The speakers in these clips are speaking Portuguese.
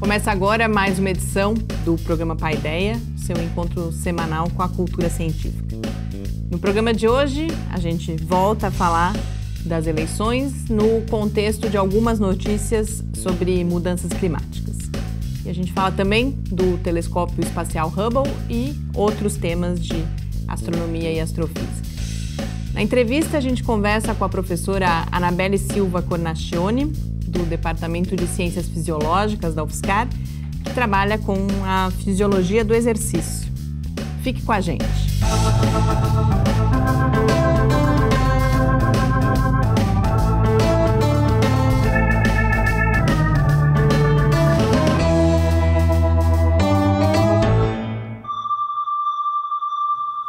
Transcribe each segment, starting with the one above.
Começa agora mais uma edição do programa Paideia, seu encontro semanal com a cultura científica. No programa de hoje, a gente volta a falar das eleições no contexto de algumas notícias sobre mudanças climáticas. E a gente fala também do telescópio espacial Hubble e outros temas de astronomia e astrofísica. Na entrevista, a gente conversa com a professora Anabelle Silva Cornacione, do Departamento de Ciências Fisiológicas da UFSCar, que trabalha com a fisiologia do exercício. Fique com a gente.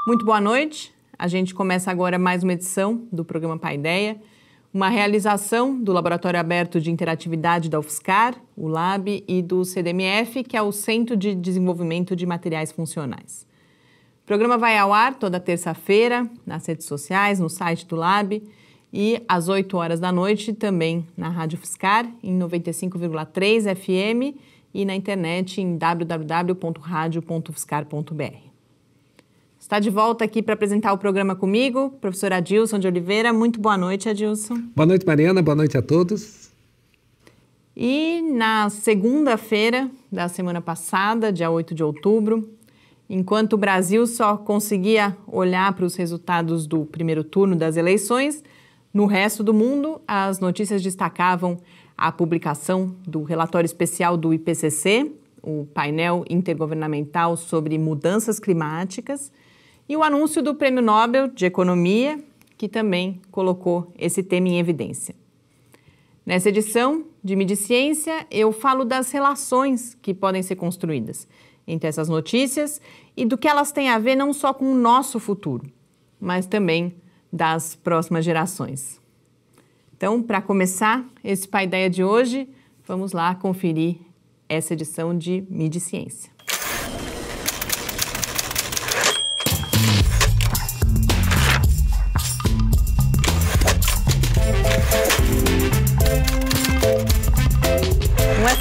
Muito boa noite. A gente começa agora mais uma edição do programa Pai Ideia uma realização do Laboratório Aberto de Interatividade da UFSCar, o LAB, e do CDMF, que é o Centro de Desenvolvimento de Materiais Funcionais. O programa vai ao ar toda terça-feira, nas redes sociais, no site do LAB e às 8 horas da noite também na Rádio UFSCar, em 95,3 FM e na internet em www.radio.fiscar.br. Está de volta aqui para apresentar o programa comigo, professor Adilson de Oliveira. Muito boa noite, Adilson. Boa noite, Mariana. Boa noite a todos. E na segunda-feira da semana passada, dia 8 de outubro, enquanto o Brasil só conseguia olhar para os resultados do primeiro turno das eleições, no resto do mundo, as notícias destacavam a publicação do relatório especial do IPCC, o painel intergovernamental sobre mudanças climáticas, e o anúncio do Prêmio Nobel de Economia, que também colocou esse tema em evidência. Nessa edição de Midi Ciência, eu falo das relações que podem ser construídas entre essas notícias e do que elas têm a ver não só com o nosso futuro, mas também das próximas gerações. Então, para começar esse Pai Ideia de hoje, vamos lá conferir essa edição de Midi Ciência.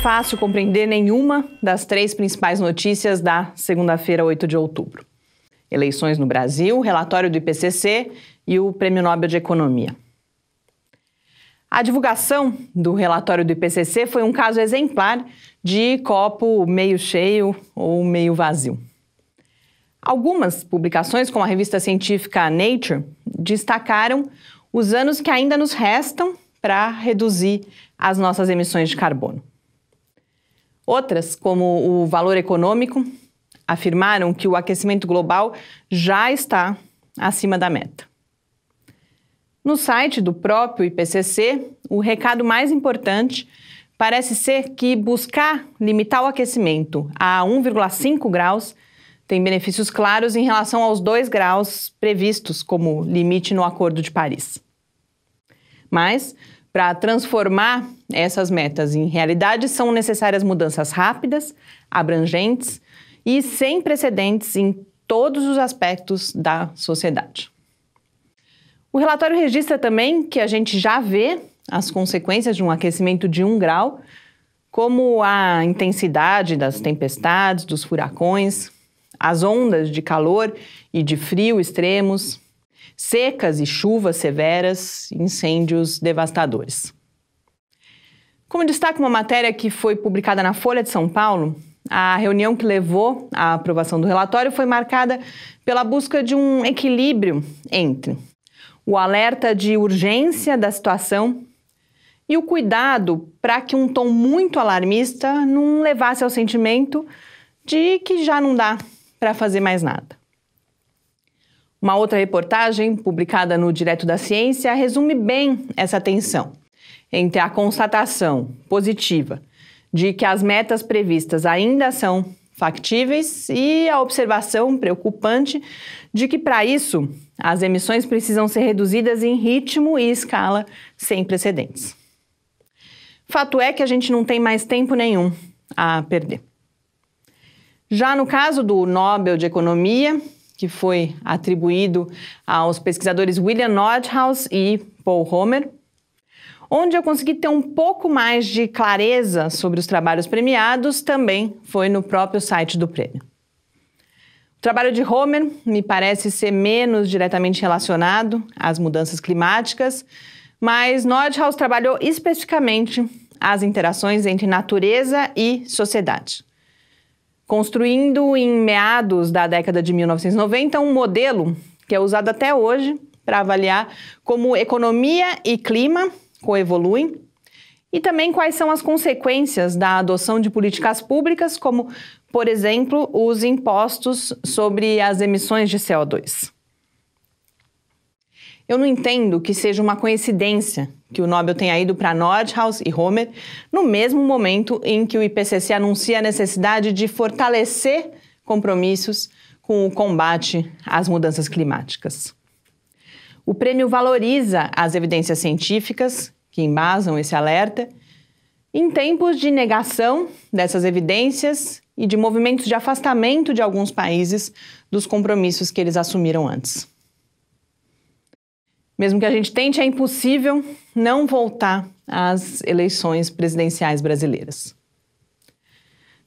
fácil compreender nenhuma das três principais notícias da segunda-feira, 8 de outubro: eleições no Brasil, relatório do IPCC e o Prêmio Nobel de Economia. A divulgação do relatório do IPCC foi um caso exemplar de copo meio cheio ou meio vazio. Algumas publicações, como a revista científica Nature, destacaram os anos que ainda nos restam para reduzir as nossas emissões de carbono. Outras, como o valor econômico, afirmaram que o aquecimento global já está acima da meta. No site do próprio IPCC, o recado mais importante parece ser que buscar limitar o aquecimento a 1,5 graus tem benefícios claros em relação aos 2 graus previstos como limite no Acordo de Paris. Mas para transformar essas metas em realidade, são necessárias mudanças rápidas, abrangentes e sem precedentes em todos os aspectos da sociedade. O relatório registra também que a gente já vê as consequências de um aquecimento de um grau, como a intensidade das tempestades, dos furacões, as ondas de calor e de frio extremos, secas e chuvas severas, incêndios devastadores. Como destaca uma matéria que foi publicada na Folha de São Paulo, a reunião que levou à aprovação do relatório foi marcada pela busca de um equilíbrio entre o alerta de urgência da situação e o cuidado para que um tom muito alarmista não levasse ao sentimento de que já não dá para fazer mais nada. Uma outra reportagem, publicada no Direto da Ciência, resume bem essa tensão entre a constatação positiva de que as metas previstas ainda são factíveis e a observação preocupante de que, para isso, as emissões precisam ser reduzidas em ritmo e escala sem precedentes. Fato é que a gente não tem mais tempo nenhum a perder. Já no caso do Nobel de Economia, que foi atribuído aos pesquisadores William Nordhaus e Paul Homer, Onde eu consegui ter um pouco mais de clareza sobre os trabalhos premiados também foi no próprio site do prêmio. O trabalho de Homer me parece ser menos diretamente relacionado às mudanças climáticas, mas Nordhaus trabalhou especificamente as interações entre natureza e sociedade construindo em meados da década de 1990 um modelo que é usado até hoje para avaliar como economia e clima coevoluem e também quais são as consequências da adoção de políticas públicas, como, por exemplo, os impostos sobre as emissões de CO2. Eu não entendo que seja uma coincidência que o Nobel tenha ido para Nordhaus e Homer no mesmo momento em que o IPCC anuncia a necessidade de fortalecer compromissos com o combate às mudanças climáticas. O prêmio valoriza as evidências científicas que embasam esse alerta em tempos de negação dessas evidências e de movimentos de afastamento de alguns países dos compromissos que eles assumiram antes. Mesmo que a gente tente, é impossível não voltar às eleições presidenciais brasileiras.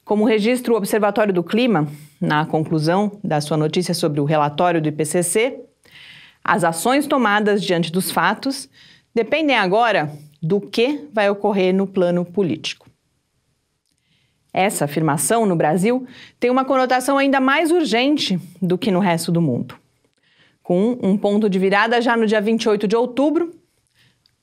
Como registra o Observatório do Clima, na conclusão da sua notícia sobre o relatório do IPCC, as ações tomadas diante dos fatos dependem agora do que vai ocorrer no plano político. Essa afirmação no Brasil tem uma conotação ainda mais urgente do que no resto do mundo com um ponto de virada já no dia 28 de outubro,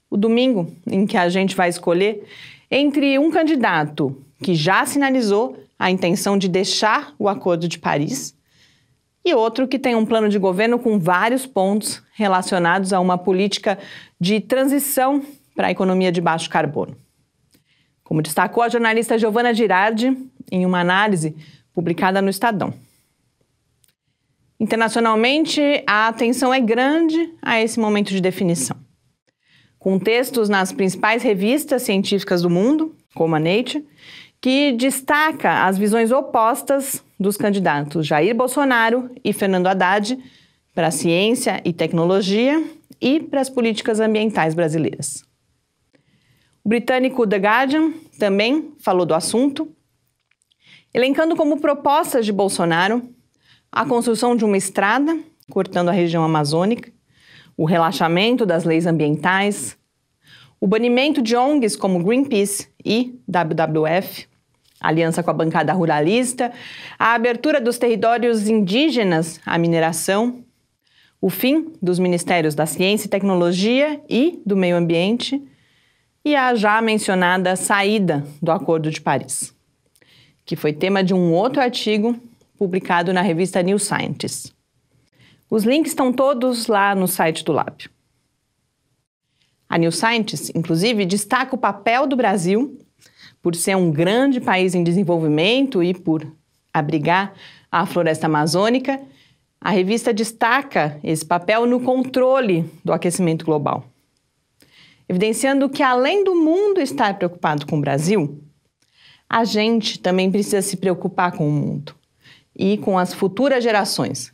o domingo em que a gente vai escolher entre um candidato que já sinalizou a intenção de deixar o Acordo de Paris e outro que tem um plano de governo com vários pontos relacionados a uma política de transição para a economia de baixo carbono. Como destacou a jornalista Giovana Girardi em uma análise publicada no Estadão. Internacionalmente, a atenção é grande a esse momento de definição. Com textos nas principais revistas científicas do mundo, como a Nature, que destaca as visões opostas dos candidatos Jair Bolsonaro e Fernando Haddad para a ciência e tecnologia e para as políticas ambientais brasileiras. O britânico The Guardian também falou do assunto, elencando como propostas de Bolsonaro a construção de uma estrada cortando a região amazônica, o relaxamento das leis ambientais, o banimento de ONGs como Greenpeace e WWF, aliança com a bancada ruralista, a abertura dos territórios indígenas à mineração, o fim dos ministérios da Ciência e Tecnologia e do Meio Ambiente e a já mencionada saída do Acordo de Paris, que foi tema de um outro artigo publicado na revista New Scientist. Os links estão todos lá no site do Lab. A New Scientist, inclusive, destaca o papel do Brasil por ser um grande país em desenvolvimento e por abrigar a floresta amazônica. A revista destaca esse papel no controle do aquecimento global, evidenciando que, além do mundo estar preocupado com o Brasil, a gente também precisa se preocupar com o mundo e com as futuras gerações,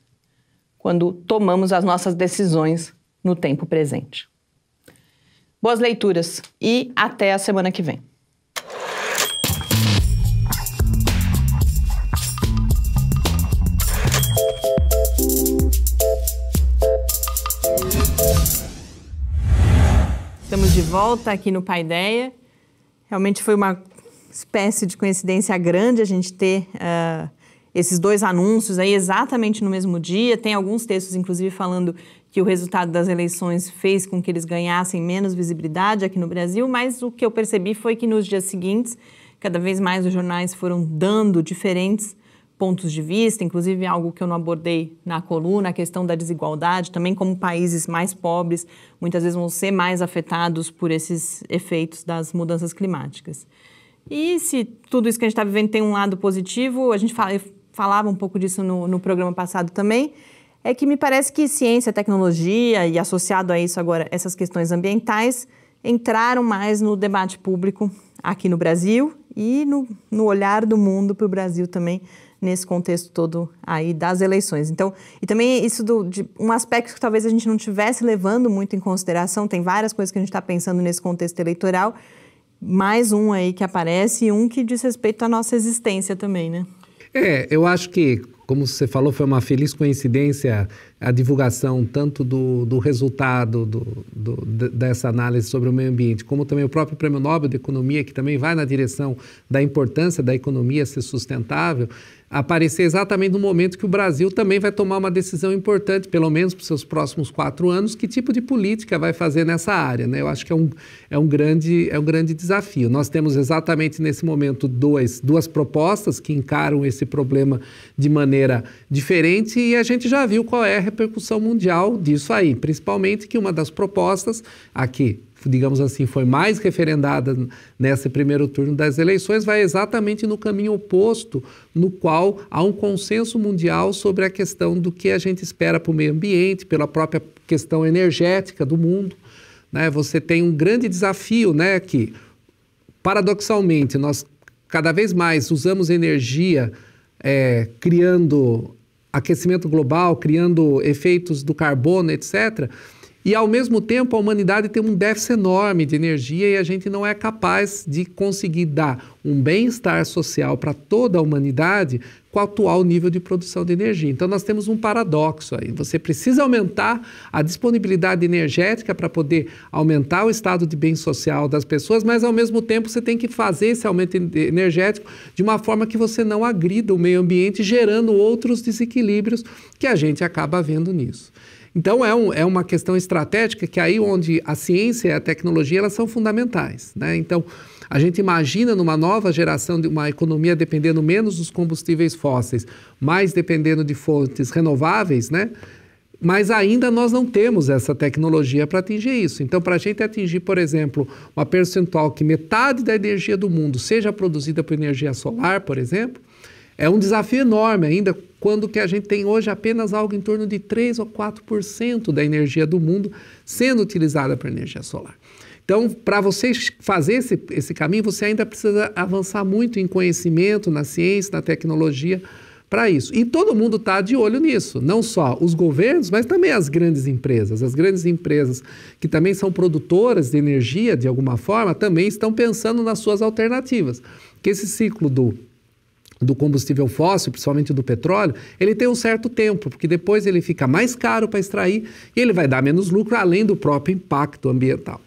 quando tomamos as nossas decisões no tempo presente. Boas leituras e até a semana que vem. Estamos de volta aqui no Paideia. Realmente foi uma espécie de coincidência grande a gente ter. Uh esses dois anúncios aí exatamente no mesmo dia. Tem alguns textos, inclusive, falando que o resultado das eleições fez com que eles ganhassem menos visibilidade aqui no Brasil, mas o que eu percebi foi que nos dias seguintes, cada vez mais os jornais foram dando diferentes pontos de vista, inclusive algo que eu não abordei na coluna, a questão da desigualdade, também como países mais pobres muitas vezes vão ser mais afetados por esses efeitos das mudanças climáticas. E se tudo isso que a gente está vivendo tem um lado positivo, a gente fala, falava um pouco disso no, no programa passado também, é que me parece que ciência, tecnologia e associado a isso agora essas questões ambientais entraram mais no debate público aqui no Brasil e no, no olhar do mundo para o Brasil também nesse contexto todo aí das eleições. Então, e também isso do, de um aspecto que talvez a gente não tivesse levando muito em consideração, tem várias coisas que a gente está pensando nesse contexto eleitoral, mais um aí que aparece e um que diz respeito à nossa existência também, né? É, eu acho que, como você falou, foi uma feliz coincidência a divulgação tanto do, do resultado do, do, dessa análise sobre o meio ambiente, como também o próprio Prêmio Nobel de Economia, que também vai na direção da importância da economia ser sustentável, aparecer exatamente no momento que o Brasil também vai tomar uma decisão importante, pelo menos para os seus próximos quatro anos, que tipo de política vai fazer nessa área. Né? Eu acho que é um, é, um grande, é um grande desafio. Nós temos exatamente nesse momento dois, duas propostas que encaram esse problema de maneira diferente e a gente já viu qual é a repercussão mundial disso aí, principalmente que uma das propostas aqui digamos assim, foi mais referendada nesse primeiro turno das eleições, vai exatamente no caminho oposto, no qual há um consenso mundial sobre a questão do que a gente espera para o meio ambiente, pela própria questão energética do mundo. Né? Você tem um grande desafio, né, que paradoxalmente nós cada vez mais usamos energia é, criando aquecimento global, criando efeitos do carbono, etc., e, ao mesmo tempo, a humanidade tem um déficit enorme de energia e a gente não é capaz de conseguir dar um bem-estar social para toda a humanidade com o atual nível de produção de energia. Então, nós temos um paradoxo aí. Você precisa aumentar a disponibilidade energética para poder aumentar o estado de bem social das pessoas, mas, ao mesmo tempo, você tem que fazer esse aumento energético de uma forma que você não agrida o meio ambiente, gerando outros desequilíbrios que a gente acaba vendo nisso. Então, é, um, é uma questão estratégica que é aí onde a ciência e a tecnologia elas são fundamentais. Né? Então, a gente imagina numa nova geração de uma economia dependendo menos dos combustíveis fósseis, mais dependendo de fontes renováveis, né? mas ainda nós não temos essa tecnologia para atingir isso. Então, para a gente atingir, por exemplo, uma percentual que metade da energia do mundo seja produzida por energia solar, por exemplo, é um desafio enorme ainda quando que a gente tem hoje apenas algo em torno de 3 ou 4% da energia do mundo sendo utilizada para energia solar. Então, para você fazer esse, esse caminho, você ainda precisa avançar muito em conhecimento, na ciência, na tecnologia para isso. E todo mundo está de olho nisso, não só os governos, mas também as grandes empresas. As grandes empresas que também são produtoras de energia, de alguma forma, também estão pensando nas suas alternativas. Que esse ciclo do do combustível fóssil, principalmente do petróleo, ele tem um certo tempo, porque depois ele fica mais caro para extrair e ele vai dar menos lucro, além do próprio impacto ambiental.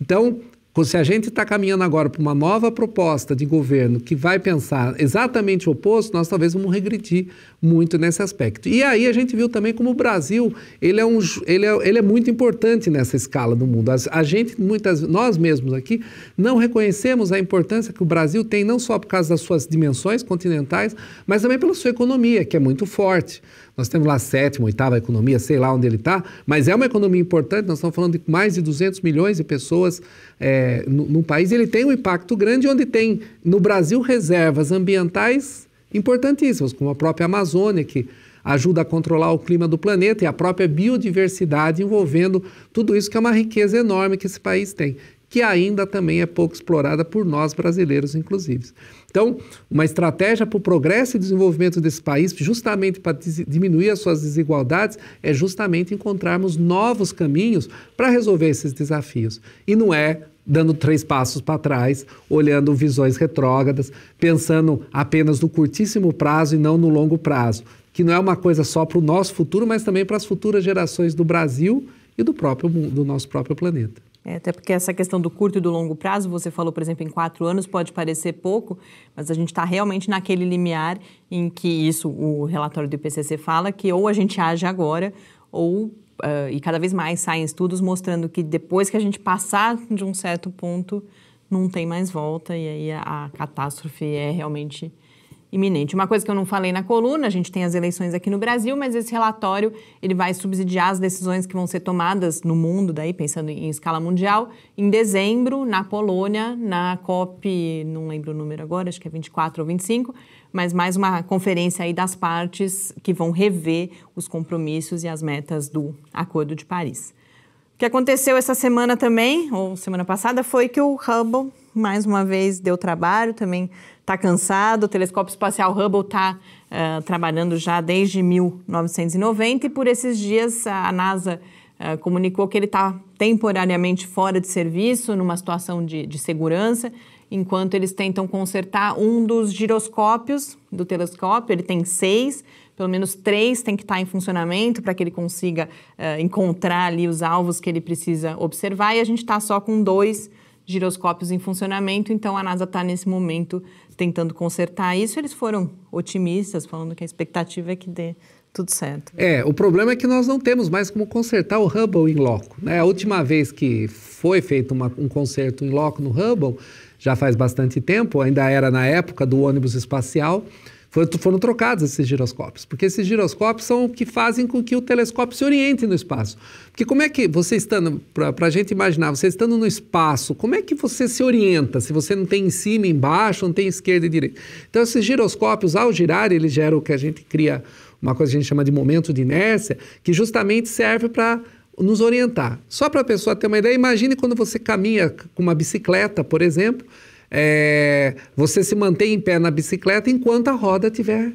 Então, se a gente está caminhando agora para uma nova proposta de governo que vai pensar exatamente o oposto, nós talvez vamos regredir, muito nesse aspecto. E aí a gente viu também como o Brasil ele é, um, ele é, ele é muito importante nessa escala do mundo. A, a gente, muitas, nós mesmos aqui, não reconhecemos a importância que o Brasil tem, não só por causa das suas dimensões continentais, mas também pela sua economia, que é muito forte. Nós temos lá a sétima, oitava economia, sei lá onde ele está, mas é uma economia importante. Nós estamos falando de mais de 200 milhões de pessoas é, no, no país. Ele tem um impacto grande, onde tem no Brasil reservas ambientais importantíssimas, como a própria Amazônia, que ajuda a controlar o clima do planeta e a própria biodiversidade envolvendo tudo isso que é uma riqueza enorme que esse país tem, que ainda também é pouco explorada por nós brasileiros, inclusive. Então, uma estratégia para o progresso e desenvolvimento desse país, justamente para diminuir as suas desigualdades, é justamente encontrarmos novos caminhos para resolver esses desafios. E não é dando três passos para trás, olhando visões retrógradas, pensando apenas no curtíssimo prazo e não no longo prazo, que não é uma coisa só para o nosso futuro, mas também para as futuras gerações do Brasil e do próprio do nosso próprio planeta. É, até porque essa questão do curto e do longo prazo, você falou, por exemplo, em quatro anos pode parecer pouco, mas a gente está realmente naquele limiar em que isso, o relatório do IPCC fala, que ou a gente age agora ou uh, e cada vez mais saem estudos mostrando que depois que a gente passar de um certo ponto, não tem mais volta e aí a, a catástrofe é realmente iminente. Uma coisa que eu não falei na coluna, a gente tem as eleições aqui no Brasil, mas esse relatório ele vai subsidiar as decisões que vão ser tomadas no mundo, daí pensando em escala mundial, em dezembro na Polônia, na COP, não lembro o número agora, acho que é 24 ou 25, mas mais uma conferência aí das partes que vão rever os compromissos e as metas do Acordo de Paris. O que aconteceu essa semana também, ou semana passada, foi que o Hubble mais uma vez deu trabalho, também está cansado. O telescópio espacial Hubble está uh, eh, trabalhando já desde 1990 e por esses dias a NASA uh, comunicou que ele está temporariamente fora de serviço, numa situação de, de segurança enquanto eles tentam consertar um dos giroscópios do telescópio, ele tem seis, pelo menos três tem que estar em funcionamento para que ele consiga uh, encontrar ali os alvos que ele precisa observar, e a gente está só com dois giroscópios em funcionamento, então a NASA está nesse momento tentando consertar isso. Eles foram otimistas, falando que a expectativa é que dê tudo certo. É, o problema é que nós não temos mais como consertar o Hubble em loco. Né? A última vez que foi feito uma, um conserto em loco no Hubble já faz bastante tempo, ainda era na época do ônibus espacial, foram trocados esses giroscópios, porque esses giroscópios são o que fazem com que o telescópio se oriente no espaço. Porque como é que você estando, para a gente imaginar, você estando no espaço, como é que você se orienta se você não tem em cima, embaixo, não tem esquerda e direita? Então esses giroscópios, ao girar, eles geram o que a gente cria, uma coisa que a gente chama de momento de inércia, que justamente serve para nos orientar. Só para a pessoa ter uma ideia, imagine quando você caminha com uma bicicleta, por exemplo, é, você se mantém em pé na bicicleta enquanto a roda estiver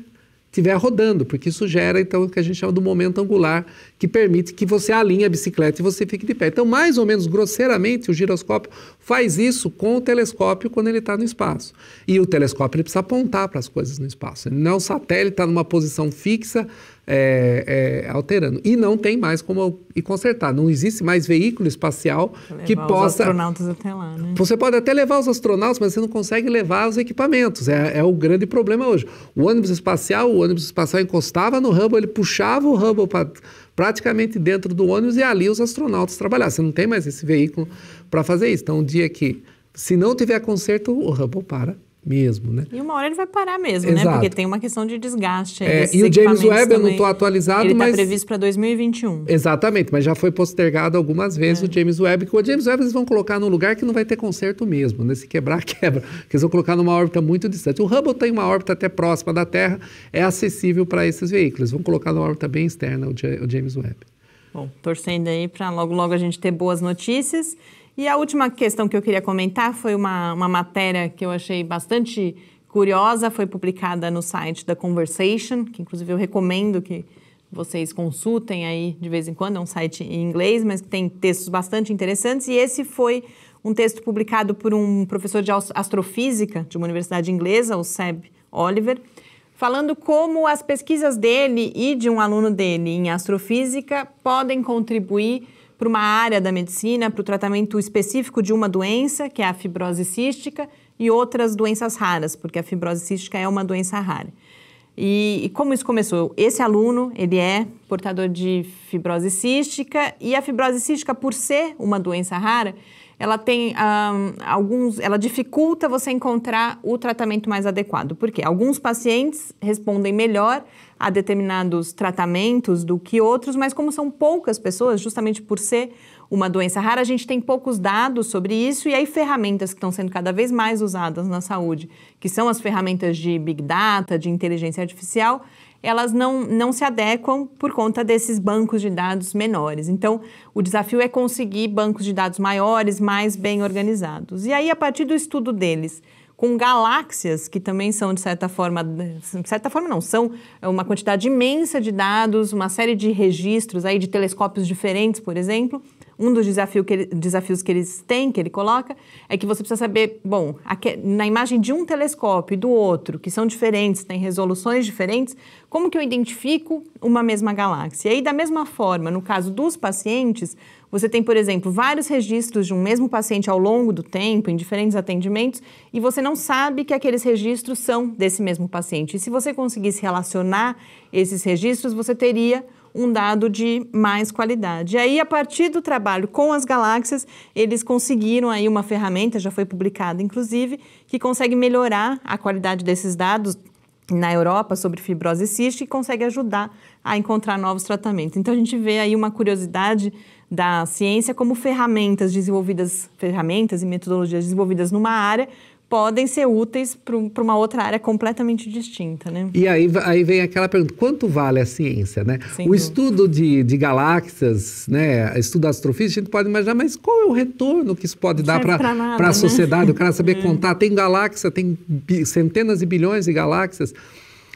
tiver rodando, porque isso gera então o que a gente chama do momento angular, que permite que você alinhe a bicicleta e você fique de pé. Então, mais ou menos grosseiramente, o giroscópio faz isso com o telescópio quando ele está no espaço. E o telescópio ele precisa apontar para as coisas no espaço. Ele não é um satélite está numa posição fixa é, é, alterando. E não tem mais como ir consertar. Não existe mais veículo espacial levar que possa. Os astronautas até lá, né? Você pode até levar os astronautas, mas você não consegue levar os equipamentos. É, é o grande problema hoje. O ônibus espacial, o ônibus espacial encostava no Hubble, ele puxava o Hubble para praticamente dentro do ônibus e ali os astronautas trabalhavam. Você não tem mais esse veículo para fazer isso. Então, um dia que, se não tiver conserto, o Hubble para mesmo, né? E uma hora ele vai parar mesmo, Exato. né? Porque tem uma questão de desgaste. É, e o James Webb, eu não estou atualizado, ele tá mas... Ele está previsto para 2021. Exatamente, mas já foi postergado algumas vezes é. o James Webb. Que o James Webb eles vão colocar num lugar que não vai ter conserto mesmo, né? Se quebrar, quebra. Porque eles vão colocar numa órbita muito distante. O Hubble tem uma órbita até próxima da Terra, é acessível para esses veículos. Vão colocar numa órbita bem externa o James Webb. Bom, torcendo aí para logo, logo a gente ter boas notícias. E a última questão que eu queria comentar foi uma, uma matéria que eu achei bastante curiosa, foi publicada no site da Conversation, que inclusive eu recomendo que vocês consultem aí de vez em quando, é um site em inglês, mas que tem textos bastante interessantes. E esse foi um texto publicado por um professor de astrofísica de uma universidade inglesa, o Seb Oliver, falando como as pesquisas dele e de um aluno dele em astrofísica podem contribuir para uma área da medicina, para o tratamento específico de uma doença, que é a fibrose cística, e outras doenças raras, porque a fibrose cística é uma doença rara. E, e, como isso começou? Esse aluno, ele é portador de fibrose cística e a fibrose cística, por ser uma doença rara, ela tem um, alguns, ela dificulta você encontrar o tratamento mais adequado. Por quê? Alguns pacientes respondem melhor a determinados tratamentos do que outros, mas como são poucas pessoas, justamente por ser uma doença rara, a gente tem poucos dados sobre isso e aí ferramentas que estão sendo cada vez mais usadas na saúde, que são as ferramentas de big data, de inteligência artificial, elas não, não se adequam por conta desses bancos de dados menores. Então, o desafio é conseguir bancos de dados maiores, mais bem organizados. E aí, a partir do estudo deles, com galáxias que também são de certa forma, de certa forma não, são uma quantidade imensa de dados, uma série de registros aí de telescópios diferentes, por exemplo, um dos desafio que ele, desafios que eles têm, que ele coloca, é que você precisa saber, bom, aqui, na imagem de um telescópio e do outro, que são diferentes, têm resoluções diferentes, como que eu identifico uma mesma galáxia? E aí, da mesma forma, no caso dos pacientes, você tem, por exemplo, vários registros de um mesmo paciente ao longo do tempo, em diferentes atendimentos, e você não sabe que aqueles registros são desse mesmo paciente. E se você conseguisse relacionar esses registros, você teria um dado de mais qualidade. E aí, a partir do trabalho com as galáxias, eles conseguiram aí uma ferramenta, já foi publicada inclusive, que consegue melhorar a qualidade desses dados na Europa sobre fibrose cística e consegue ajudar a encontrar novos tratamentos. Então a gente vê aí uma curiosidade da ciência como ferramentas desenvolvidas, ferramentas e metodologias desenvolvidas numa área podem ser úteis para uma outra área completamente distinta, né? E aí, aí vem aquela pergunta, quanto vale a ciência, né? Sem o dúvida. estudo de, de galáxias, né? Estudo astrofísica, a gente pode imaginar, mas qual é o retorno que isso pode dar para a né? sociedade? Né? O cara saber é. contar, tem galáxia, tem centenas e bilhões de galáxias.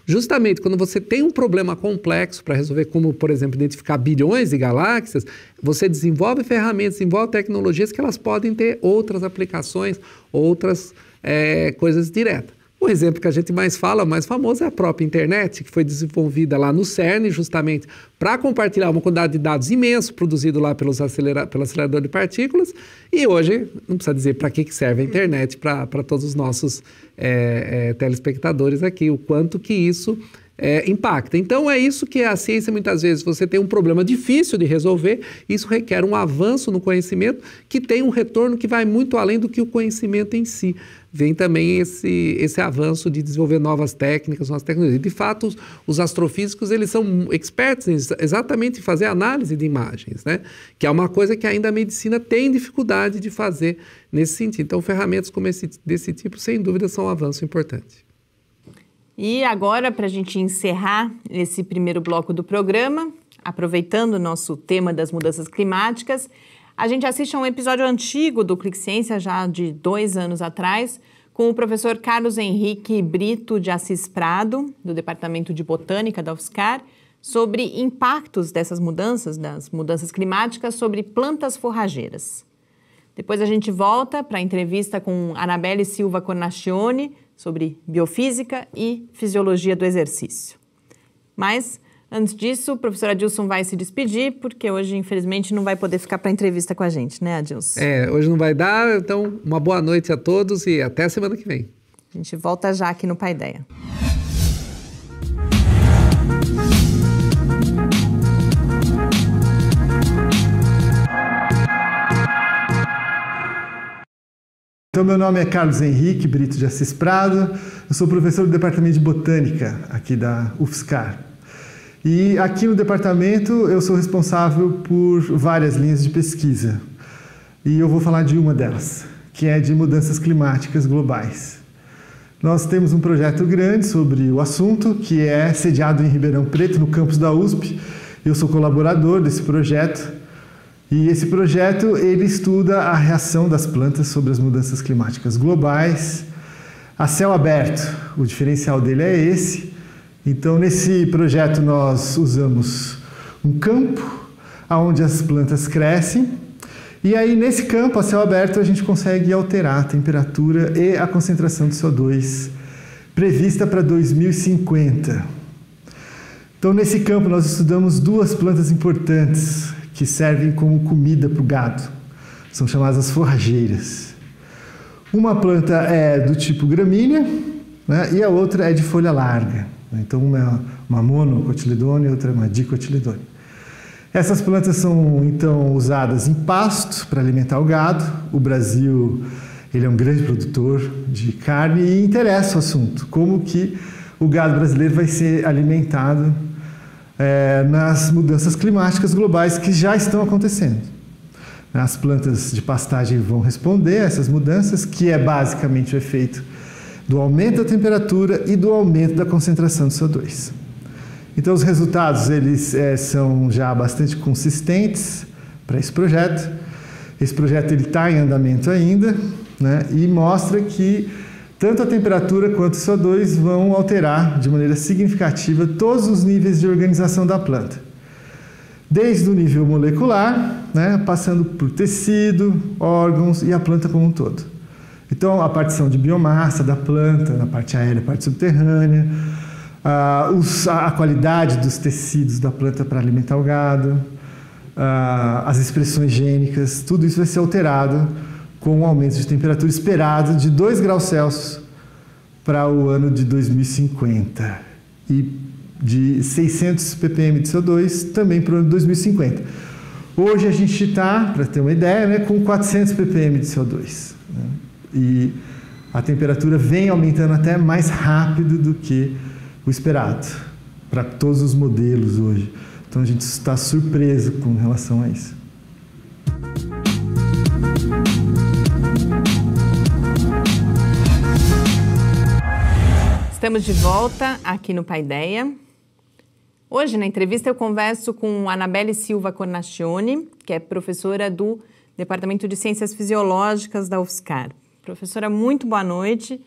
Justamente quando você tem um problema complexo para resolver, como, por exemplo, identificar bilhões de galáxias, você desenvolve ferramentas, desenvolve tecnologias que elas podem ter outras aplicações, outras é, coisas diretas. O exemplo que a gente mais fala, mais famoso, é a própria internet, que foi desenvolvida lá no CERN, justamente para compartilhar uma quantidade de dados imenso produzido lá pelos acelera pelo acelerador de partículas. E hoje, não precisa dizer para que, que serve a internet para todos os nossos é, é, telespectadores aqui, o quanto que isso é, impacta. Então é isso que a ciência muitas vezes você tem um problema difícil de resolver, isso requer um avanço no conhecimento que tem um retorno que vai muito além do que o conhecimento em si. Vem também esse, esse avanço de desenvolver novas técnicas, novas tecnologias. De fato, os, os astrofísicos eles são expertos em, exatamente em fazer análise de imagens, né? que é uma coisa que ainda a medicina tem dificuldade de fazer nesse sentido. Então, ferramentas como esse, desse tipo, sem dúvida, são um avanço importante. E agora, para a gente encerrar esse primeiro bloco do programa, aproveitando o nosso tema das mudanças climáticas, a gente assiste a um episódio antigo do Clique Ciência, já de dois anos atrás, com o professor Carlos Henrique Brito de Assis Prado, do Departamento de Botânica da UFSCar, sobre impactos dessas mudanças, das mudanças climáticas, sobre plantas forrageiras. Depois a gente volta para a entrevista com Anabelle Silva Cornacione, sobre biofísica e fisiologia do exercício. Mas, antes disso, o professor Adilson vai se despedir, porque hoje, infelizmente, não vai poder ficar para entrevista com a gente, né, Adilson? É, hoje não vai dar, então uma boa noite a todos e até a semana que vem. A gente volta já aqui no Paideia. Então, meu nome é Carlos Henrique Brito de Assis Prado, eu sou professor do Departamento de Botânica aqui da UFSCar. E aqui no departamento eu sou responsável por várias linhas de pesquisa. E eu vou falar de uma delas, que é de mudanças climáticas globais. Nós temos um projeto grande sobre o assunto, que é sediado em Ribeirão Preto, no campus da USP. Eu sou colaborador desse projeto e esse projeto ele estuda a reação das plantas sobre as mudanças climáticas globais a céu aberto. O diferencial dele é esse. Então nesse projeto nós usamos um campo onde as plantas crescem e aí nesse campo a céu aberto a gente consegue alterar a temperatura e a concentração de CO2 prevista para 2050. Então nesse campo nós estudamos duas plantas importantes, que servem como comida para o gado. São chamadas as forrageiras. Uma planta é do tipo gramínea né, e a outra é de folha larga. Então, uma é uma monocotiledônea e outra é uma dicotiledônea. Essas plantas são então usadas em pasto para alimentar o gado. O Brasil ele é um grande produtor de carne e interessa o assunto, como que o gado brasileiro vai ser alimentado é, nas mudanças climáticas globais que já estão acontecendo. As plantas de pastagem vão responder a essas mudanças, que é basicamente o efeito do aumento da temperatura e do aumento da concentração de CO2. Então, os resultados eles é, são já bastante consistentes para esse projeto. Esse projeto está em andamento ainda né, e mostra que tanto a temperatura quanto o CO2 vão alterar de maneira significativa todos os níveis de organização da planta. Desde o nível molecular, né, passando por tecido, órgãos e a planta como um todo. Então, a partição de biomassa da planta, na parte aérea, parte subterrânea, a, a, qualidade dos tecidos da planta para alimentar o gado, a, as expressões gênicas, tudo isso vai ser alterado com um aumento de temperatura esperado de 2 graus Celsius para o ano de 2050 e de 600 ppm de CO2 também para o ano de 2050. Hoje a gente está, para ter uma ideia, né, com 400 ppm de CO2 né? e a temperatura vem aumentando até mais rápido do que o esperado para todos os modelos hoje. Então a gente está surpreso com relação a isso. Estamos de volta aqui no Paideia. Hoje, na entrevista, eu converso com Anabelle Silva Cornacione, que é professora do Departamento de Ciências Fisiológicas da UFSCar. Professora, muito boa noite.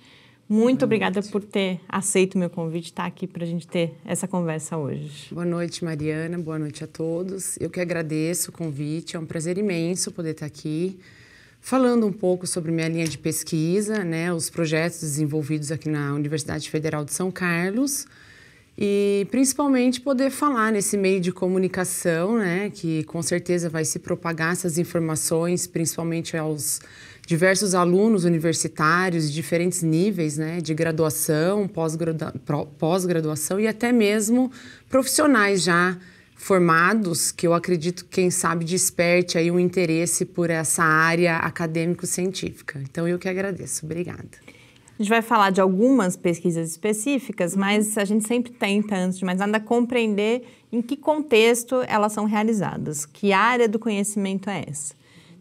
Muito boa obrigada noite. por ter aceito o meu convite, estar tá aqui para a gente ter essa conversa hoje. Boa noite, Mariana. Boa noite a todos. Eu que agradeço o convite. É um prazer imenso poder estar aqui Falando um pouco sobre minha linha de pesquisa, né, os projetos desenvolvidos aqui na Universidade Federal de São Carlos e principalmente poder falar nesse meio de comunicação, né, que com certeza vai se propagar essas informações, principalmente aos diversos alunos universitários de diferentes níveis, né, de graduação, pós-graduação e até mesmo profissionais já formados, que eu acredito quem sabe desperte aí um interesse por essa área acadêmico-científica. Então eu que agradeço. Obrigada. A gente vai falar de algumas pesquisas específicas, uhum. mas a gente sempre tenta, antes de mais nada, compreender em que contexto elas são realizadas, que área do conhecimento é essa.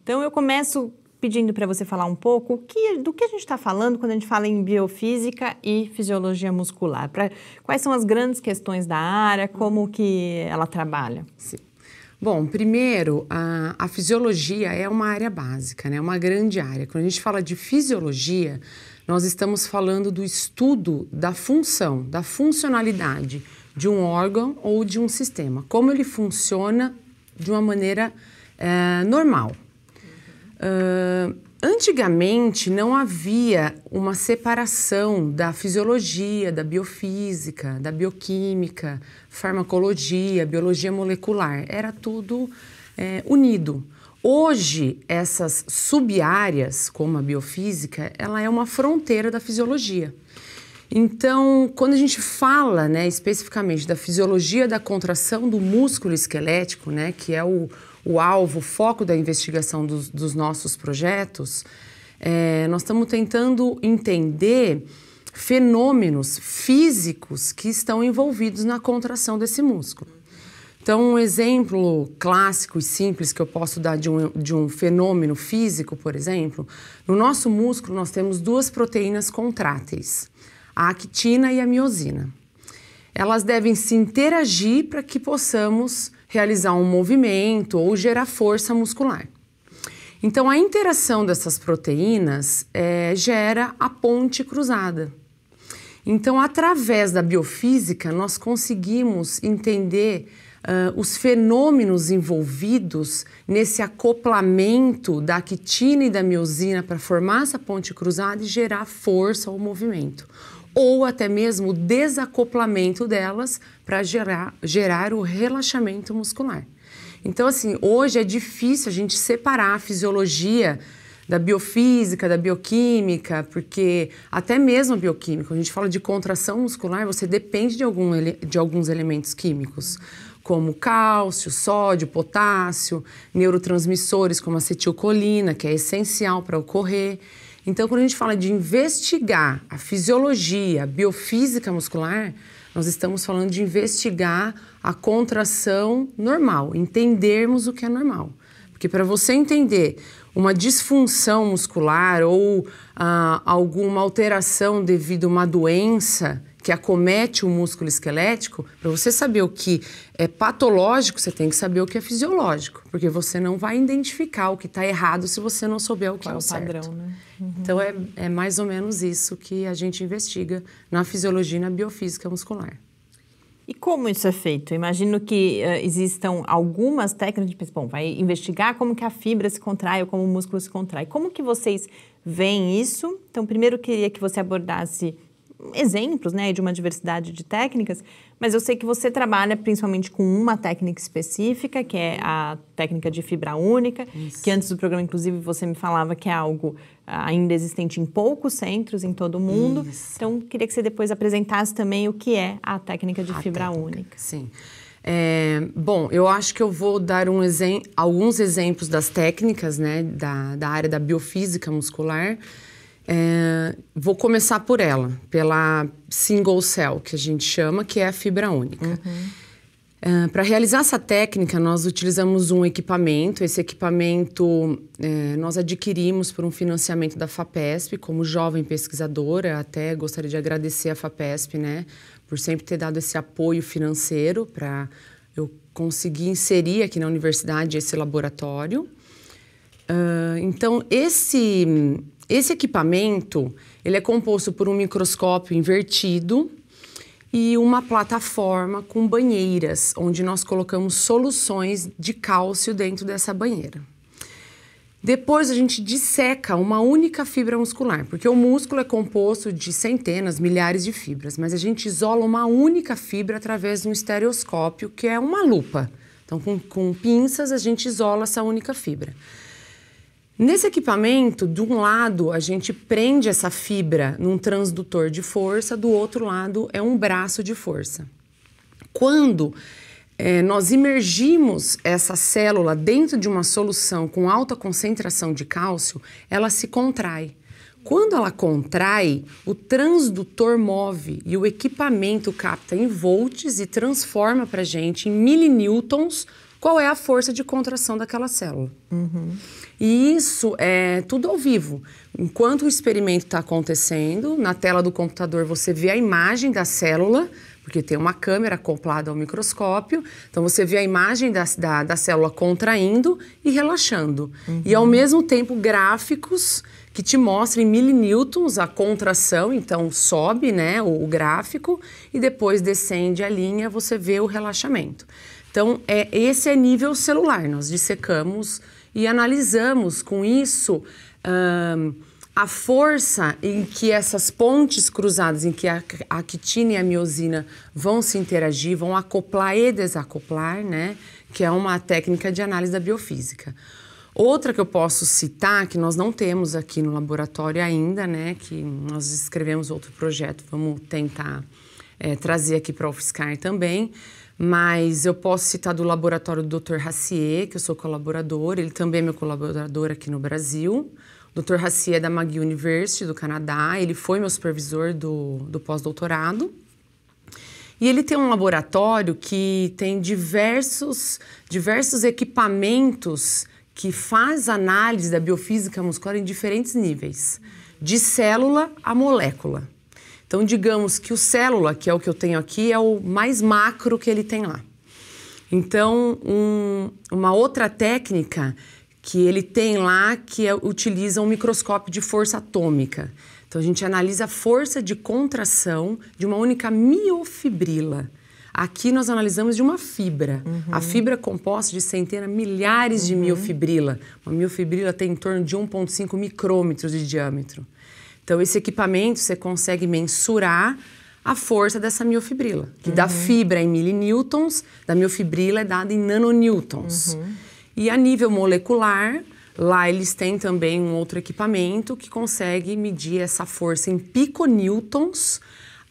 Então, eu começo pedindo para você falar um pouco que, do que a gente está falando quando a gente fala em biofísica e fisiologia muscular. Pra, quais são as grandes questões da área, como que ela trabalha? Sim. Bom, primeiro, a, a fisiologia é uma área básica, né? uma grande área. Quando a gente fala de fisiologia, nós estamos falando do estudo da função, da funcionalidade de um órgão ou de um sistema, como ele funciona de uma maneira é, normal. Uh, antigamente não havia uma separação da fisiologia, da biofísica, da bioquímica, farmacologia, biologia molecular. Era tudo é, unido. Hoje, essas subáreas, como a biofísica, ela é uma fronteira da fisiologia. Então, quando a gente fala né, especificamente da fisiologia da contração do músculo esquelético, né, que é o, o alvo, o foco da investigação dos, dos nossos projetos, é, nós estamos tentando entender fenômenos físicos que estão envolvidos na contração desse músculo. Então, um exemplo clássico e simples que eu posso dar de um, de um fenômeno físico, por exemplo, no nosso músculo nós temos duas proteínas contráteis, a actina e a miosina. Elas devem se interagir para que possamos realizar um movimento ou gerar força muscular. Então, a interação dessas proteínas é, gera a ponte cruzada. Então, através da biofísica, nós conseguimos entender uh, os fenômenos envolvidos nesse acoplamento da actina e da miosina para formar essa ponte cruzada e gerar força ou movimento ou até mesmo o desacoplamento delas para gerar, gerar o relaxamento muscular. Então, assim, hoje é difícil a gente separar a fisiologia da biofísica, da bioquímica, porque até mesmo bioquímica, a gente fala de contração muscular, você depende de, algum, de alguns elementos químicos, como cálcio, sódio, potássio, neurotransmissores como acetilcolina, que é essencial para ocorrer. Então, quando a gente fala de investigar a fisiologia, a biofísica muscular, nós estamos falando de investigar a contração normal, entendermos o que é normal. Porque para você entender uma disfunção muscular ou ah, alguma alteração devido a uma doença, que acomete o músculo esquelético, para você saber o que é patológico, você tem que saber o que é fisiológico, porque você não vai identificar o que está errado se você não souber o que Qual é tá o padrão, certo. Né? Uhum. Então é, é mais ou menos isso que a gente investiga na fisiologia e na biofísica muscular. E como isso é feito? Imagino que uh, existam algumas técnicas de bom, vai investigar como que a fibra se contrai ou como o músculo se contrai. Como que vocês veem isso? Então, primeiro queria que você abordasse exemplos né, de uma diversidade de técnicas, mas eu sei que você trabalha principalmente com uma técnica específica, que é a técnica de fibra única, Isso. que antes do programa, inclusive, você me falava que é algo ah, ainda existente em poucos centros em todo o mundo. Isso. Então, queria que você depois apresentasse também o que é a técnica de a fibra técnica. única. Sim. É, bom, eu acho que eu vou dar um exem alguns exemplos das técnicas né, da, da área da biofísica muscular é, vou começar por ela, pela single cell, que a gente chama, que é a fibra única. Uhum. É, Para realizar essa técnica, nós utilizamos um equipamento. Esse equipamento é, nós adquirimos por um financiamento da FAPESP, como jovem pesquisadora. Até gostaria de agradecer a FAPESP, né, por sempre ter dado esse apoio financeiro para eu conseguir inserir aqui na universidade esse laboratório. Uh, então, esse esse equipamento ele é composto por um microscópio invertido e uma plataforma com banheiras, onde nós colocamos soluções de cálcio dentro dessa banheira. Depois a gente disseca uma única fibra muscular, porque o músculo é composto de centenas, milhares de fibras, mas a gente isola uma única fibra através de um estereoscópio, que é uma lupa. Então, com, com pinças, a gente isola essa única fibra. Nesse equipamento, de um lado a gente prende essa fibra num transdutor de força, do outro lado é um braço de força. Quando é, nós imergimos essa célula dentro de uma solução com alta concentração de cálcio, ela se contrai. Quando ela contrai, o transdutor move e o equipamento capta em volts e transforma para gente em milinewtons qual é a força de contração daquela célula. Uhum. E isso é tudo ao vivo. Enquanto o experimento está acontecendo, na tela do computador você vê a imagem da célula, porque tem uma câmera acoplada ao microscópio, então você vê a imagem da, da, da célula contraindo e relaxando. Uhum. E ao uhum. mesmo tempo gráficos que te mostram em milinewtons a contração, então sobe né, o, o gráfico e depois descende a linha, você vê o relaxamento. Então, é, esse é nível celular. Nós dissecamos e analisamos com isso a força em que essas pontes cruzadas, em que a, a quitina e a miosina vão se interagir, vão acoplar e desacoplar, né? Que é uma técnica de análise da biofísica. Outra que eu posso citar, que nós não temos aqui no laboratório ainda, né? Que nós escrevemos outro projeto, vamos tentar é, trazer aqui para o UFSCar também mas eu posso citar do laboratório do Dr. Racier, que eu sou colaborador, ele também é meu colaborador aqui no Brasil. O Dr. Racier é da McGill University, do Canadá, ele foi meu supervisor do, do pós-doutorado. E ele tem um laboratório que tem diversos, diversos equipamentos que faz análise da biofísica muscular em diferentes níveis, de célula a molécula. Então, digamos que o célula, que é o que eu tenho aqui, é o mais macro que ele tem lá. Então, um, uma outra técnica que ele tem lá que é, utiliza um microscópio de força atômica. Então, a gente analisa a força de contração de uma única miofibrila. Aqui nós analisamos de uma fibra. Uhum. A fibra é composta de centenas, milhares uhum. de miofibrila. Uma miofibrila tem em torno de 1,5 micrômetros de diâmetro. Então, esse equipamento você consegue mensurar a força dessa miofibrila, que uhum. da fibra em milinewtons, da miofibrila é dada em nanonewtons. Uhum. E a nível molecular, lá eles têm também um outro equipamento que consegue medir essa força em piconewtons,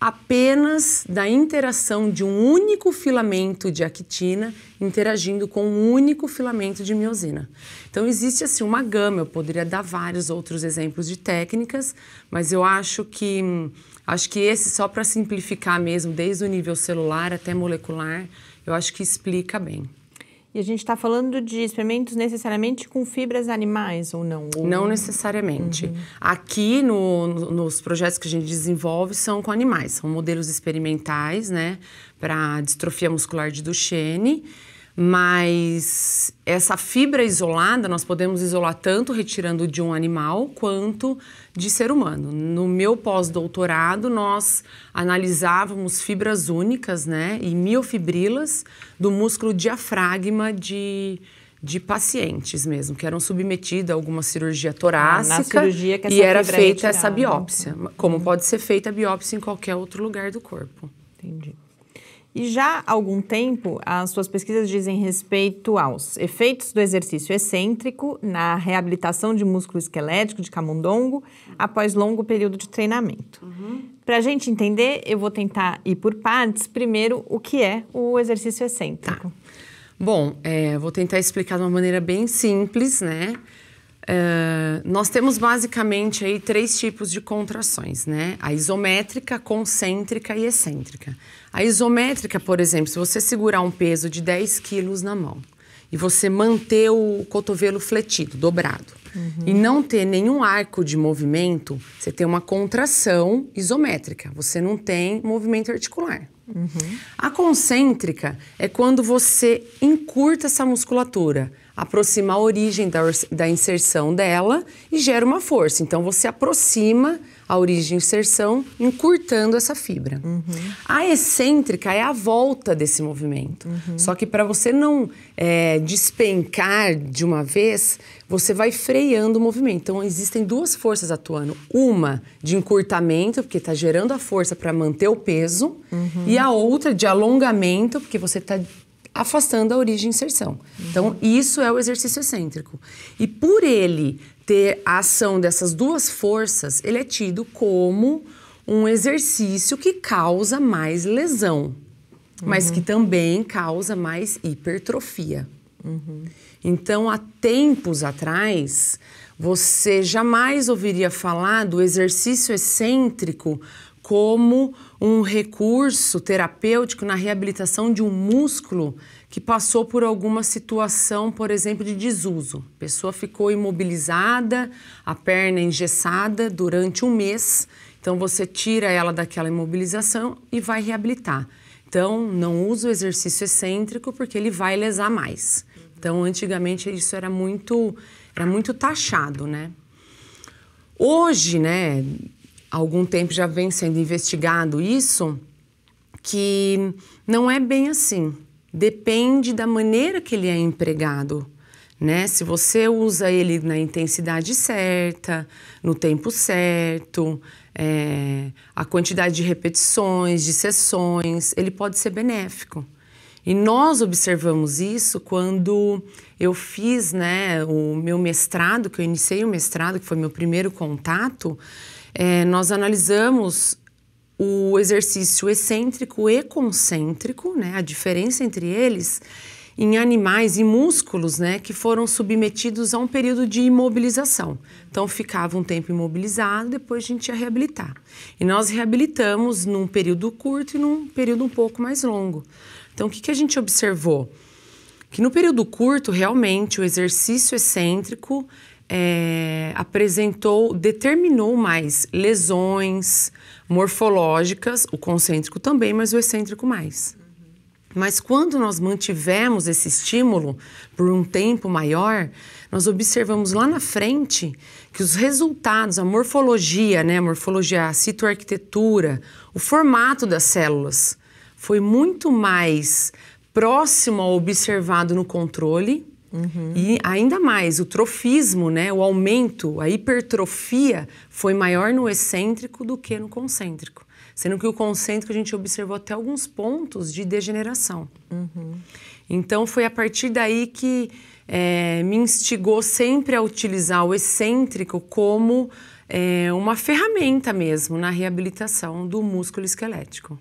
apenas da interação de um único filamento de actina interagindo com um único filamento de miosina. Então existe assim uma gama, eu poderia dar vários outros exemplos de técnicas, mas eu acho que acho que esse só para simplificar mesmo, desde o nível celular até molecular, eu acho que explica bem. E a gente está falando de experimentos necessariamente com fibras animais ou não? Ou... Não necessariamente. Uhum. Aqui no, no, nos projetos que a gente desenvolve são com animais, são modelos experimentais, né, para distrofia muscular de Duchenne mas essa fibra isolada nós podemos isolar tanto retirando de um animal quanto de ser humano. No meu pós-doutorado, nós analisávamos fibras únicas né, e miofibrilas do músculo diafragma de, de pacientes mesmo, que eram submetidos a alguma cirurgia torácica ah, cirurgia e era feita é essa biópsia, como uhum. pode ser feita a biópsia em qualquer outro lugar do corpo. Entendi. E já há algum tempo, as suas pesquisas dizem respeito aos efeitos do exercício excêntrico na reabilitação de músculo esquelético de camundongo após longo período de treinamento. Uhum. Para a gente entender, eu vou tentar ir por partes. Primeiro, o que é o exercício excêntrico? Tá. Bom, é, vou tentar explicar de uma maneira bem simples, né? Uh, nós temos basicamente aí três tipos de contrações, né? A isométrica, concêntrica e excêntrica. A isométrica, por exemplo, se você segurar um peso de 10 quilos na mão e você manter o cotovelo fletido, dobrado, uhum. e não ter nenhum arco de movimento, você tem uma contração isométrica, você não tem movimento articular. Uhum. A concêntrica é quando você encurta essa musculatura, aproxima a origem da, da inserção dela e gera uma força. Então você aproxima a origem e inserção, encurtando essa fibra. Uhum. A excêntrica é a volta desse movimento. Uhum. Só que para você não é, despencar de uma vez, você vai freando o movimento. Então existem duas forças atuando: uma de encurtamento, porque está gerando a força para manter o peso, uhum. e a outra de alongamento, porque você está afastando a origem e inserção. Então, isso é o exercício excêntrico. E por ele ter a ação dessas duas forças, ele é tido como um exercício que causa mais lesão, uhum. mas que também causa mais hipertrofia. Uhum. Então, há tempos atrás, você jamais ouviria falar do exercício excêntrico como um recurso terapêutico na reabilitação de um músculo que passou por alguma situação, por exemplo, de desuso. A pessoa ficou imobilizada, a perna engessada durante um mês. Então você tira ela daquela imobilização e vai reabilitar. Então não usa o exercício excêntrico porque ele vai lesar mais. Então antigamente isso era muito era muito taxado, né? Hoje, né, algum tempo já vem sendo investigado isso que não é bem assim depende da maneira que ele é empregado. Né? Se você usa ele na intensidade certa, no tempo certo, é, a quantidade de repetições, de sessões, ele pode ser benéfico. E nós observamos isso quando eu fiz né, o meu mestrado, que eu iniciei o mestrado, que foi meu primeiro contato, é, nós analisamos o exercício excêntrico e concêntrico, né, a diferença entre eles, em animais e músculos né, que foram submetidos a um período de imobilização. Então, ficava um tempo imobilizado, depois a gente ia reabilitar. E nós reabilitamos num período curto e num período um pouco mais longo. Então, o que, que a gente observou? Que no período curto, realmente, o exercício excêntrico é, apresentou, determinou mais lesões, morfológicas, o concêntrico também, mas o excêntrico mais. Mas quando nós mantivemos esse estímulo por um tempo maior, nós observamos lá na frente que os resultados, a morfologia, né, a morfologia, a citoarquitetura, o formato das células foi muito mais próximo ao observado no controle Uhum. E ainda mais, o trofismo, né, o aumento, a hipertrofia foi maior no excêntrico do que no concêntrico. Sendo que o concêntrico a gente observou até alguns pontos de degeneração. Uhum. Então foi a partir daí que é, me instigou sempre a utilizar o excêntrico como é, uma ferramenta mesmo na reabilitação do músculo esquelético.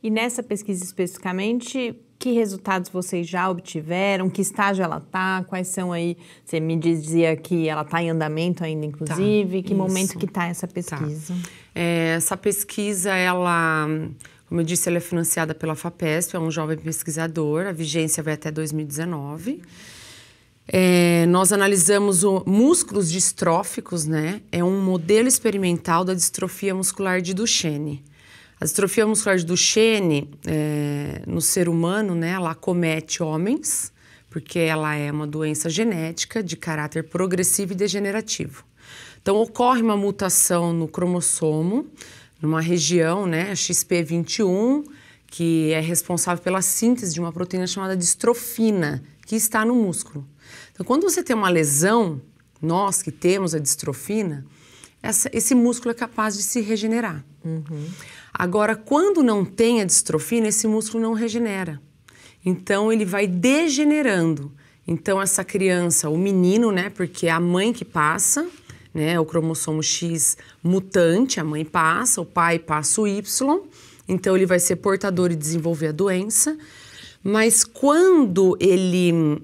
E nessa pesquisa especificamente, que resultados vocês já obtiveram, que estágio ela está, quais são aí, você me dizia que ela está em andamento ainda, inclusive, tá, que isso. momento que está essa pesquisa? Tá. É, essa pesquisa, ela, como eu disse, ela é financiada pela FAPESP, é um jovem pesquisador, a vigência vai até 2019. É, nós analisamos o, músculos distróficos, né? É um modelo experimental da distrofia muscular de Duchenne. A distrofia muscular de Duchenne é, no ser humano, né, ela acomete homens, porque ela é uma doença genética de caráter progressivo e degenerativo. Então, ocorre uma mutação no cromossomo, numa região, né, XP21, que é responsável pela síntese de uma proteína chamada distrofina, que está no músculo. Então, quando você tem uma lesão, nós que temos a distrofina, essa, esse músculo é capaz de se regenerar. Uhum. Agora, quando não tem a distrofina, esse músculo não regenera. Então, ele vai degenerando. Então, essa criança, o menino, né? Porque é a mãe que passa, né? É o cromossomo X mutante, a mãe passa, o pai passa o Y. Então, ele vai ser portador e desenvolver a doença. Mas quando ele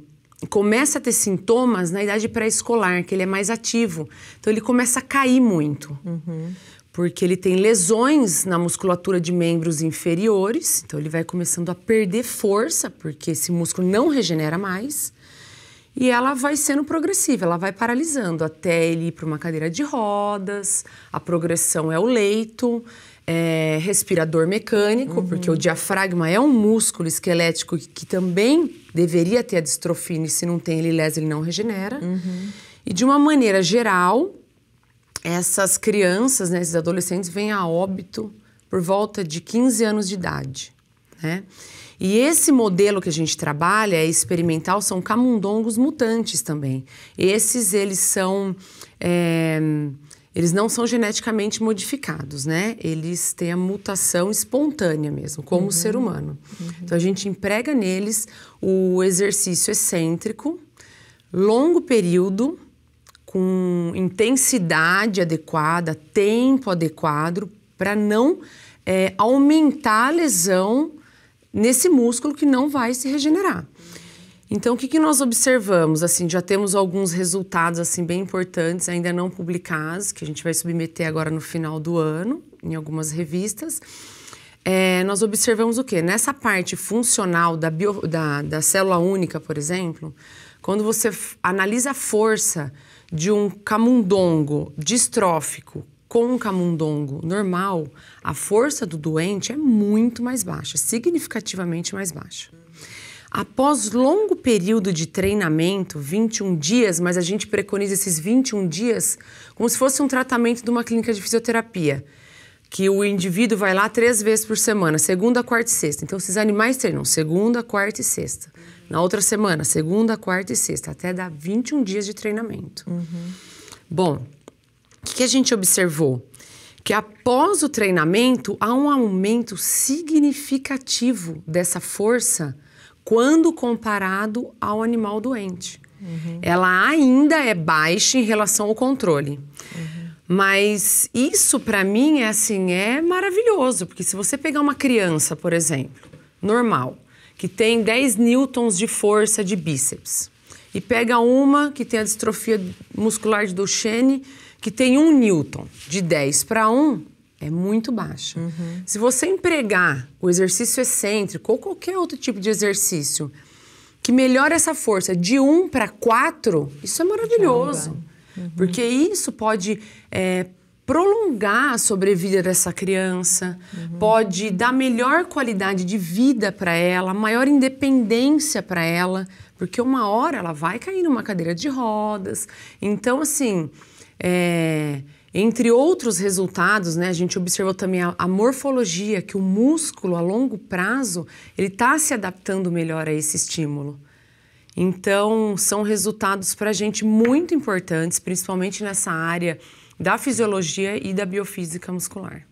começa a ter sintomas na idade pré-escolar, que ele é mais ativo, então ele começa a cair muito. Uhum porque ele tem lesões na musculatura de membros inferiores, então ele vai começando a perder força, porque esse músculo não regenera mais. E ela vai sendo progressiva, ela vai paralisando até ele ir para uma cadeira de rodas. A progressão é o leito, é respirador mecânico, uhum. porque o diafragma é um músculo esquelético que, que, também deveria ter a distrofina, e se não tem ele lesa, ele não regenera. Uhum. E de uma maneira geral, essas crianças, né, esses adolescentes, vêm a óbito por volta de 15 anos de idade. Né? E esse modelo que a gente trabalha, é experimental, são camundongos mutantes também. Esses, eles são... É, eles não são geneticamente modificados, né? Eles têm a mutação espontânea mesmo, como uhum. o ser humano. Uhum. Então, a gente emprega neles o exercício excêntrico, longo período, com intensidade adequada, tempo adequado, para não é, aumentar a lesão nesse músculo que não vai se regenerar. Então, o que, que nós observamos? Assim, já temos alguns resultados assim bem importantes, ainda não publicados, que a gente vai submeter agora no final do ano em algumas revistas. É, nós observamos o que? Nessa parte funcional da, bio, da, da célula única, por exemplo, quando você analisa a força de um camundongo distrófico com um camundongo normal, a força do doente é muito mais baixa, significativamente mais baixa. Após longo período de treinamento, 21 dias, mas a gente preconiza esses 21 dias como se fosse um tratamento de uma clínica de fisioterapia, que o indivíduo vai lá três vezes por semana, segunda, quarta e sexta. Então, esses animais treinam segunda, quarta e sexta. Na outra semana, segunda, quarta e sexta, até dar 21 dias de treinamento. Uhum. Bom, o que, que a gente observou? Que após o treinamento, há um aumento significativo dessa força quando comparado ao animal doente. Uhum. Ela ainda é baixa em relação ao controle. Uhum. Mas isso para mim é assim, é maravilhoso, porque se você pegar uma criança, por exemplo, normal, que tem 10 newtons de força de bíceps. E pega uma que tem a distrofia muscular de Duchenne, que tem 1 newton. De 10 para 1 é muito baixa. Uhum. Se você empregar o exercício excêntrico ou qualquer outro tipo de exercício que melhora essa força de 1 para 4, isso é maravilhoso. É uhum. Porque isso pode é, prolongar a sobrevida dessa criança, uhum. pode dar melhor qualidade de vida para ela, maior independência para ela, porque uma hora ela vai cair numa cadeira de rodas. Então, assim, é, entre outros resultados, né, a gente observou também a, a morfologia, que o músculo a longo prazo ele está se adaptando melhor a esse estímulo. Então, são resultados para a gente muito importantes, principalmente nessa área da fisiologia e da biofísica muscular.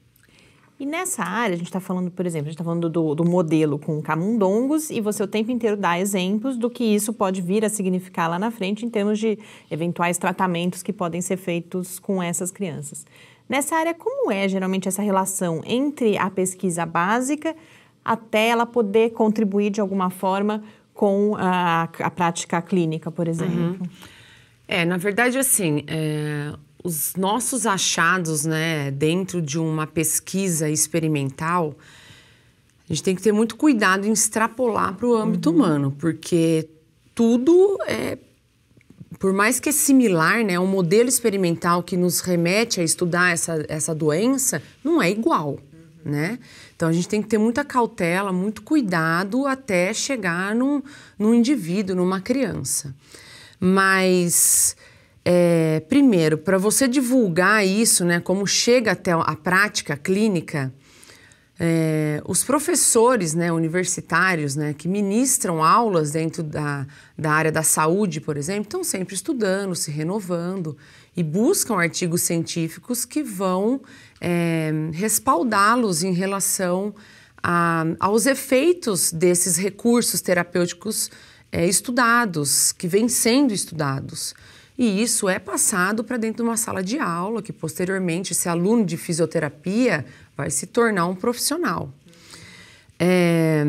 E nessa área, a gente está falando, por exemplo, a gente está falando do, do, modelo com camundongos e você o tempo inteiro dá exemplos do que isso pode vir a significar lá na frente em termos de eventuais tratamentos que podem ser feitos com essas crianças. Nessa área, como é geralmente essa relação entre a pesquisa básica até ela poder contribuir de alguma forma com a, a prática clínica, por exemplo? Uhum. É, na verdade, assim, é os nossos achados, né, dentro de uma pesquisa experimental, a gente tem que ter muito cuidado em extrapolar para o âmbito uhum. humano, porque tudo é por mais que é similar, né, é um modelo experimental que nos remete a estudar essa, essa doença, não é igual, uhum. né? Então a gente tem que ter muita cautela, muito cuidado até chegar num, num indivíduo, numa criança. Mas é, primeiro, para você divulgar isso, né, como chega até a prática clínica, é, os professores né, universitários né, que ministram aulas dentro da, da área da saúde, por exemplo, estão sempre estudando, se renovando e buscam artigos científicos que vão é, respaldá-los em relação a, aos efeitos desses recursos terapêuticos é, estudados, que vêm sendo estudados. E isso é passado para dentro de uma sala de aula, que posteriormente esse aluno de fisioterapia vai se tornar um profissional. É,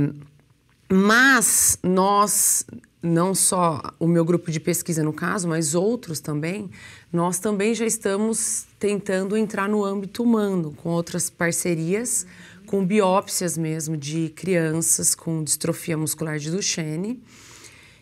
mas nós, não só o meu grupo de pesquisa no caso, mas outros também, nós também já estamos tentando entrar no âmbito humano, com outras parcerias, com biópsias mesmo de crianças com distrofia muscular de Duchenne.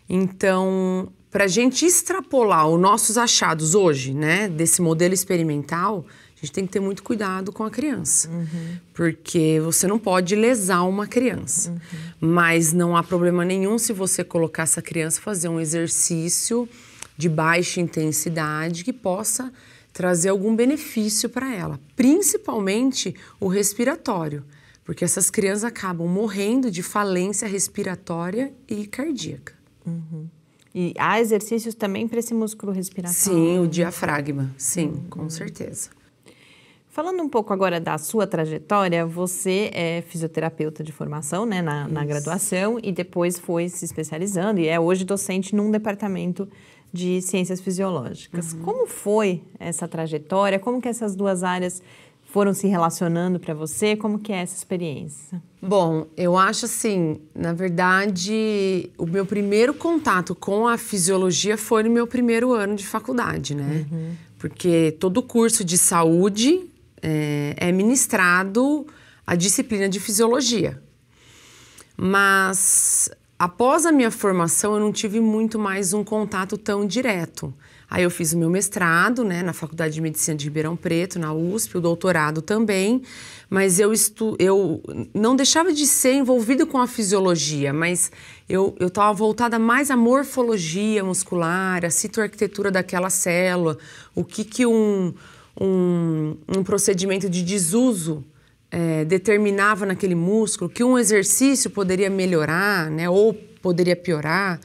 Então, para a gente extrapolar os nossos achados hoje, né, desse modelo experimental, a gente tem que ter muito cuidado com a criança, uhum. porque você não pode lesar uma criança. Uhum. Mas não há problema nenhum se você colocar essa criança fazer um exercício de baixa intensidade que possa trazer algum benefício para ela, principalmente o respiratório, porque essas crianças acabam morrendo de falência respiratória e cardíaca. Uhum. E há exercícios também para esse músculo respiratório? Sim, o diafragma, sim, uhum. com certeza. Falando um pouco agora da sua trajetória, você é fisioterapeuta de formação, né, na, na graduação, e depois foi se especializando e é hoje docente num departamento de ciências fisiológicas. Uhum. Como foi essa trajetória? Como que essas duas áreas foram se relacionando para você? Como que é essa experiência? Bom, eu acho assim, na verdade, o meu primeiro contato com a fisiologia foi no meu primeiro ano de faculdade, né? Uhum. Porque todo curso de saúde é, é ministrado a disciplina de fisiologia. Mas após a minha formação, eu não tive muito mais um contato tão direto. Aí eu fiz o meu mestrado, né, na Faculdade de Medicina de Ribeirão Preto, na USP, o doutorado também, mas eu, estu eu não deixava de ser envolvido com a fisiologia, mas eu estava voltada mais à morfologia muscular, à citoarquitetura daquela célula, o que, que um, um, um procedimento de desuso é, determinava naquele músculo, que um exercício poderia melhorar né, ou poderia piorar.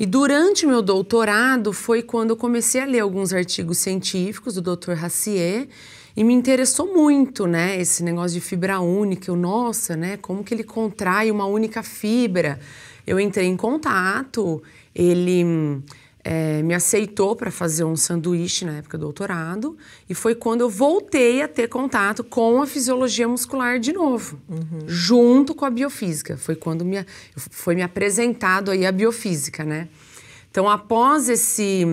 E durante o meu doutorado foi quando eu comecei a ler alguns artigos científicos do Dr. Racier e me interessou muito, né, esse negócio de fibra única. O nossa, né, como que ele contrai uma única fibra? Eu entrei em contato, ele é, me aceitou para fazer um sanduíche na época do doutorado e foi quando eu voltei a ter contato com a fisiologia muscular de novo, uhum. junto com a biofísica. Foi quando me, foi me apresentado aí a biofísica, né? Então, após esse,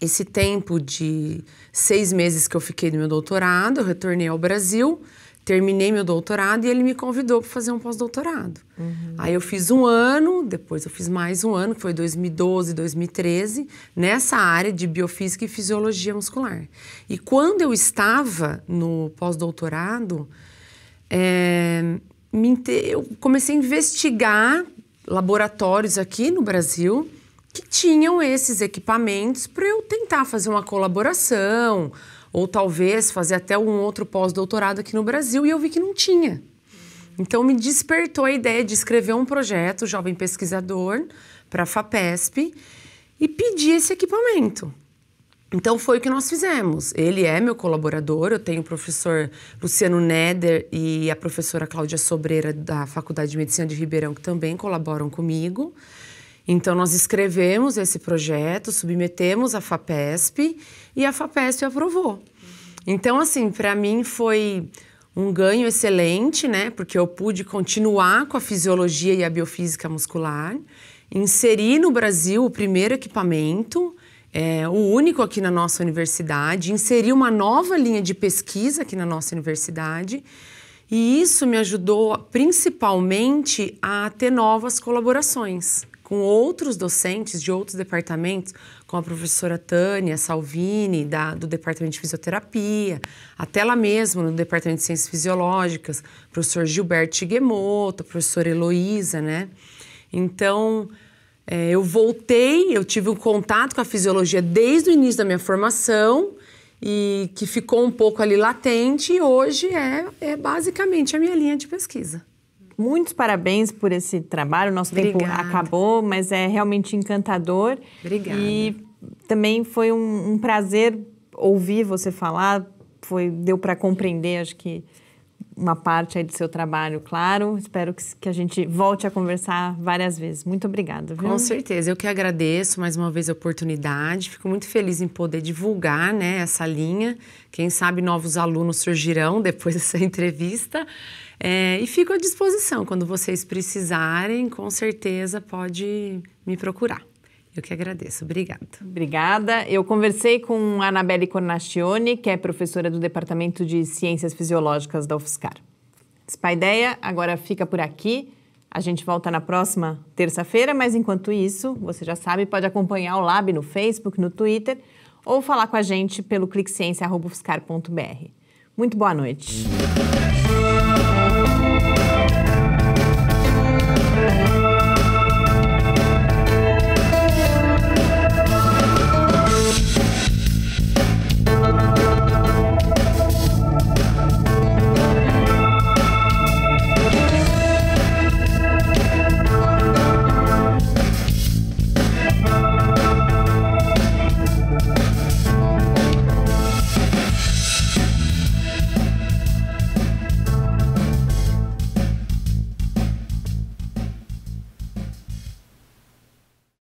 esse tempo de seis meses que eu fiquei no meu doutorado, eu retornei ao Brasil terminei meu doutorado e ele me convidou para fazer um pós-doutorado. Uhum. Aí eu fiz um ano, depois eu fiz mais um ano, que foi 2012, 2013, nessa área de biofísica e fisiologia muscular. E quando eu estava no pós-doutorado, é, eu comecei a investigar laboratórios aqui no Brasil que tinham esses equipamentos para eu tentar fazer uma colaboração, ou talvez fazer até um outro pós-doutorado aqui no Brasil, e eu vi que não tinha. Então me despertou a ideia de escrever um projeto Jovem Pesquisador para a FAPESP e pedir esse equipamento. Então foi o que nós fizemos. Ele é meu colaborador, eu tenho o professor Luciano Neder e a professora Cláudia Sobreira da Faculdade de Medicina de Ribeirão que também colaboram comigo. Então, nós escrevemos esse projeto, submetemos à FAPESP e a FAPESP aprovou. Então, assim, para mim foi um ganho excelente, né? Porque eu pude continuar com a fisiologia e a biofísica muscular, inserir no Brasil o primeiro equipamento, é, o único aqui na nossa universidade, inserir uma nova linha de pesquisa aqui na nossa universidade. E isso me ajudou principalmente a ter novas colaborações com outros docentes de outros departamentos, com a professora Tânia Salvini, da, do Departamento de Fisioterapia, até lá mesmo no Departamento de Ciências Fisiológicas, professor Gilberto Chiguemoto, professora Heloísa, né? Então, é, eu voltei, eu tive um contato com a fisiologia desde o início da minha formação, e que ficou um pouco ali latente e hoje é, é basicamente a minha linha de pesquisa muitos parabéns por esse trabalho. Nosso Obrigada. tempo acabou, mas é realmente encantador. Obrigada. E também foi um, um prazer ouvir você falar. Foi, deu para compreender, acho que uma parte aí do seu trabalho, claro. Espero que, que a gente volte a conversar várias vezes. Muito obrigada. Viu? Com certeza. Eu que agradeço mais uma vez a oportunidade. Fico muito feliz em poder divulgar né, essa linha. Quem sabe novos alunos surgirão depois dessa entrevista. É, e fico à disposição. Quando vocês precisarem, com certeza pode me procurar. Eu que agradeço. Obrigada. Obrigada. Eu conversei com Anabelle Cornacione, que é professora do Departamento de Ciências Fisiológicas da UFSCar. Essa ideia agora fica por aqui. A gente volta na próxima terça-feira, mas enquanto isso, você já sabe, pode acompanhar o Lab no Facebook, no Twitter ou falar com a gente pelo cliqueciência.ufscar.br. Muito boa noite.